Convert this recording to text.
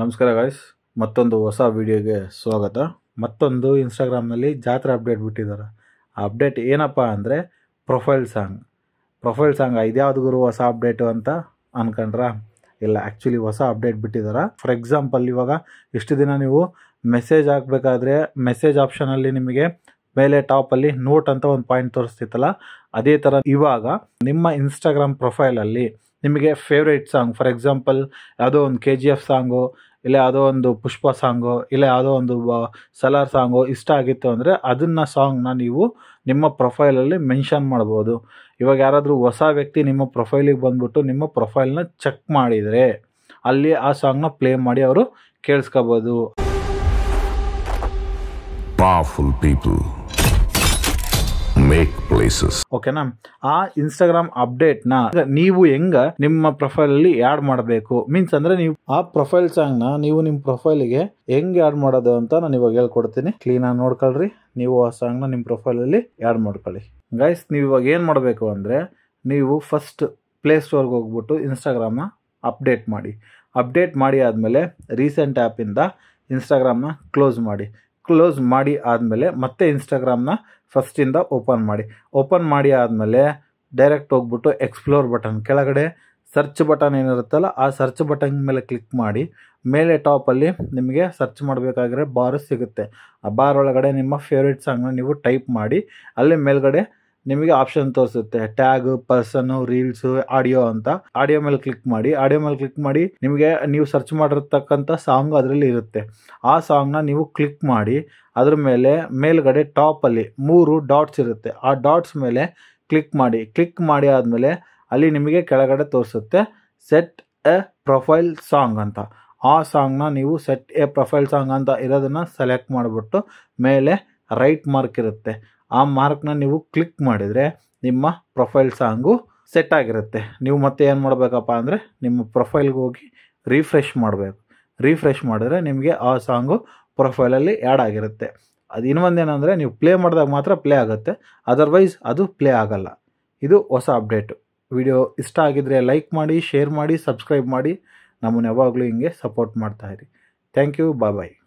ನಮಸ್ಕಾರ ಗಾಯ್ಸ್ ಮತ್ತೊಂದು ಹೊಸ ವಿಡಿಯೋಗೆ ಸ್ವಾಗತ ಮತ್ತೊಂದು ಇನ್ಸ್ಟಾಗ್ರಾಮ್ನಲ್ಲಿ ಜಾತ್ರೆ ಅಪ್ಡೇಟ್ ಬಿಟ್ಟಿದ್ದಾರೆ ಆ ಅಪ್ಡೇಟ್ ಏನಪ್ಪ ಅಂದರೆ ಪ್ರೊಫೈಲ್ ಸಾಂಗ್ ಪ್ರೊಫೈಲ್ ಸಾಂಗ್ ಇದ್ಯಾವುದು ಗುರು ಹೊಸ ಅಪ್ಡೇಟು ಅಂತ ಅಂದ್ಕೊಂಡ್ರ ಇಲ್ಲ ಆ್ಯಕ್ಚುಲಿ ಹೊಸ ಅಪ್ಡೇಟ್ ಬಿಟ್ಟಿದ್ದಾರೆ ಫಾರ್ ಎಕ್ಸಾಂಪಲ್ ಇವಾಗ ಇಷ್ಟು ದಿನ ನೀವು ಮೆಸೇಜ್ ಹಾಕಬೇಕಾದ್ರೆ ಮೆಸೇಜ್ ಆಪ್ಷನಲ್ಲಿ ನಿಮಗೆ ಮೇಲೆ ಟಾಪಲ್ಲಿ ನೋಟ್ ಅಂತ ಒಂದು ಪಾಯಿಂಟ್ ತೋರಿಸ್ತಿತ್ತಲ್ಲ ಅದೇ ಥರ ಇವಾಗ ನಿಮ್ಮ ಇನ್ಸ್ಟಾಗ್ರಾಮ್ ಪ್ರೊಫೈಲಲ್ಲಿ ನಿಮಗೆ ಫೇವ್ರೇಟ್ ಸಾಂಗ್ ಫಾರ್ ಎಕ್ಸಾಂಪಲ್ ಯಾವುದೋ ಒಂದು ಕೆ ಜಿ ಎಫ್ ಸಾಂಗು ಇಲ್ಲ ಯಾವುದೋ ಒಂದು ಪುಷ್ಪ ಸಾಂಗು ಇಲ್ಲ ಯಾವುದೋ ಒಂದು ಸಲಾರ್ ಸಾಂಗು ಇಷ್ಟ ಆಗಿತ್ತು ಅಂದರೆ ಅದನ್ನು ಸಾಂಗ್ನ ನೀವು ನಿಮ್ಮ ಪ್ರೊಫೈಲಲ್ಲಿ ಮೆನ್ಷನ್ ಮಾಡ್ಬೋದು ಇವಾಗ ಯಾರಾದರೂ ಹೊಸ ವ್ಯಕ್ತಿ ನಿಮ್ಮ ಪ್ರೊಫೈಲಿಗೆ ಬಂದುಬಿಟ್ಟು ನಿಮ್ಮ ಪ್ರೊಫೈಲ್ನ ಚೆಕ್ ಮಾಡಿದರೆ ಅಲ್ಲಿ ಆ ಸಾಂಗ್ನ ಪ್ಲೇ ಮಾಡಿ ಅವರು ಕೇಳಿಸ್ಕೋಬೋದು ಪವರ್ಫುಲ್ ಪೀಪಲ್ ಮೇಕ್ ಪ್ಲೇಸಸ್ ಓಕೆನಾ ಆ ಇನ್ಸ್ಟಾಗ್ರಾಮ್ ಅಪ್ಡೇಟ್ ನ ನೀವು ಹೆಂಗ ನಿಮ್ಮ ಪ್ರೊಫೈಲ್ ಅಲ್ಲಿ ಆಡ್ ಮಾಡಬೇಕು ಮೀನ್ಸ್ ಅಂದ್ರೆ ನೀವು ಆ ಪ್ರೊಫೈಲ್ ಸಾಂಗ್ ನ ನೀವು ನಿಮ್ ಪ್ರೊಫೈಲ್ ಗೆ ಹೆಂಗ್ ಆಡ್ ಮಾಡೋದು ಅಂತ ನಾನು ಇವಾಗ ಹೇಳ್ಕೊಡ್ತೀನಿ ಕ್ಲೀನ್ ಆಗಿ ನೋಡ್ಕೊಳ್ರಿ ನೀವು ಆ ಸಾಂಗ್ ನ ನಿಮ್ ಪ್ರೊಫೈಲ್ ಅಲ್ಲಿ ಆಡ್ ಮಾಡ್ಕೊಳ್ಳಿ ಗೈಸ್ ನೀವು ಇವಾಗ ಏನ್ ಮಾಡಬೇಕು ಅಂದ್ರೆ ನೀವು ಫಸ್ಟ್ ಪ್ಲೇ ಸ್ಟೋರ್ಗೆ ಹೋಗ್ಬಿಟ್ಟು ನ ಅಪ್ಡೇಟ್ ಮಾಡಿ ಅಪ್ಡೇಟ್ ಮಾಡಿ ಆದಮೇಲೆ ರೀಸೆಂಟ್ ಆ್ಯಪಿಂದ ಇನ್ಸ್ಟಾಗ್ರಾಮ್ನ ಕ್ಲೋಸ್ ಮಾಡಿ ಕ್ಲೋಸ್ ಮಾಡಿ ಆದಮೇಲೆ ಮತ್ತೆ ಇನ್ಸ್ಟಾಗ್ರಾಮ್ನ ಫಸ್ಟಿಂದ ಓಪನ್ ಮಾಡಿ ಓಪನ್ ಮಾಡಿ ಆದಮೇಲೆ ಡೈರೆಕ್ಟ್ ಹೋಗ್ಬಿಟ್ಟು ಎಕ್ಸ್ಪ್ಲೋರ್ ಬಟನ್ ಕೆಳಗಡೆ ಸರ್ಚ್ ಬಟನ್ ಏನಿರುತ್ತಲ್ಲ ಆ ಸರ್ಚ್ ಬಟನ್ ಮೇಲೆ ಕ್ಲಿಕ್ ಮಾಡಿ ಮೇಲೆ ಟಾಪಲ್ಲಿ ನಿಮಗೆ ಸರ್ಚ್ ಮಾಡಬೇಕಾಗಿರೋ ಬಾರ್ ಸಿಗುತ್ತೆ ಆ ಬಾರ್ ಒಳಗಡೆ ನಿಮ್ಮ ಫೇವ್ರೇಟ್ ಸಾಂಗ್ನ ನೀವು ಟೈಪ್ ಮಾಡಿ ಅಲ್ಲಿ ಮೇಲ್ಗಡೆ ನಿಮಗೆ ಆಪ್ಷನ್ ತೋರಿಸುತ್ತೆ ಟ್ಯಾಗ್ ಪರ್ಸನ್ ರೀಲ್ಸ್ ಆಡಿಯೋ ಅಂತ ಆಡಿಯೋ ಮೇಲೆ ಕ್ಲಿಕ್ ಮಾಡಿ ಆಡಿಯೋ ಮೇಲೆ ಕ್ಲಿಕ್ ಮಾಡಿ ನಿಮಗೆ ನೀವು ಸರ್ಚ್ ಮಾಡಿರ್ತಕ್ಕಂಥ ಸಾಂಗ್ ಅದರಲ್ಲಿ ಇರುತ್ತೆ ಆ ಸಾಂಗ್ನ ನೀವು ಕ್ಲಿಕ್ ಮಾಡಿ ಅದ್ರ ಮೇಲೆ ಮೇಲ್ಗಡೆ ಟಾಪಲ್ಲಿ ಮೂರು ಡಾಟ್ಸ್ ಇರುತ್ತೆ ಆ ಡಾಟ್ಸ್ ಮೇಲೆ ಕ್ಲಿಕ್ ಮಾಡಿ ಕ್ಲಿಕ್ ಮಾಡಿ ಆದಮೇಲೆ ಅಲ್ಲಿ ನಿಮಗೆ ಕೆಳಗಡೆ ತೋರಿಸುತ್ತೆ ಸೆಟ್ ಎ ಪ್ರೊಫೈಲ್ ಸಾಂಗ್ ಅಂತ ಆ ಸಾಂಗ್ನ ನೀವು ಸೆಟ್ ಎ ಪ್ರೊಫೈಲ್ ಸಾಂಗ್ ಅಂತ ಇರೋದನ್ನು ಸೆಲೆಕ್ಟ್ ಮಾಡಿಬಿಟ್ಟು ಮೇಲೆ ರೈಟ್ ಮಾರ್ಕ್ ಇರುತ್ತೆ ಆ ಮಾರ್ಕ್ನ ನೀವು ಕ್ಲಿಕ್ ಮಾಡಿದರೆ ನಿಮ್ಮ ಪ್ರೊಫೈಲ್ ಸಾಂಗು ಸೆಟ್ ಆಗಿರುತ್ತೆ ನೀವು ಮತ್ತೆ ಏನು ಮಾಡಬೇಕಪ್ಪ ಅಂದರೆ ನಿಮ್ಮ ಪ್ರೊಫೈಲ್ಗೆ ಹೋಗಿ ರೀಫ್ರೆಶ್ ಮಾಡಬೇಕು ರೀಫ್ರೆಶ್ ಮಾಡಿದ್ರೆ ನಿಮಗೆ ಆ ಸಾಂಗು ಪ್ರೊಫೈಲಲ್ಲಿ ಆ್ಯಡ್ ಆಗಿರುತ್ತೆ ಅದು ಇನ್ನೊಂದೇನಂದರೆ ನೀವು ಪ್ಲೇ ಮಾಡಿದಾಗ ಮಾತ್ರ ಪ್ಲೇ ಆಗುತ್ತೆ ಅದರ್ವೈಸ್ ಅದು ಪ್ಲೇ ಆಗಲ್ಲ ಇದು ಹೊಸ ಅಪ್ಡೇಟು ವಿಡಿಯೋ ಇಷ್ಟ ಆಗಿದರೆ ಲೈಕ್ ಮಾಡಿ ಶೇರ್ ಮಾಡಿ ಸಬ್ಸ್ಕ್ರೈಬ್ ಮಾಡಿ ನಮ್ಮನ್ನು ಯಾವಾಗಲೂ ಹಿಂಗೆ ಸಪೋರ್ಟ್ ಮಾಡ್ತಾಯಿರಿ ಥ್ಯಾಂಕ್ ಯು ಬಾಯ್ ಬಾಯ್